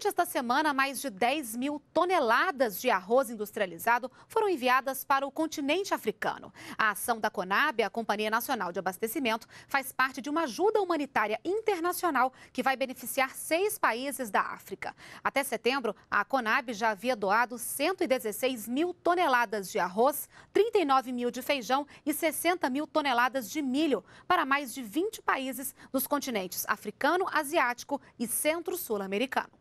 Durante esta semana, mais de 10 mil toneladas de arroz industrializado foram enviadas para o continente africano. A ação da Conab, a Companhia Nacional de Abastecimento, faz parte de uma ajuda humanitária internacional que vai beneficiar seis países da África. Até setembro, a Conab já havia doado 116 mil toneladas de arroz, 39 mil de feijão e 60 mil toneladas de milho para mais de 20 países dos continentes africano, asiático e centro-sul-americano.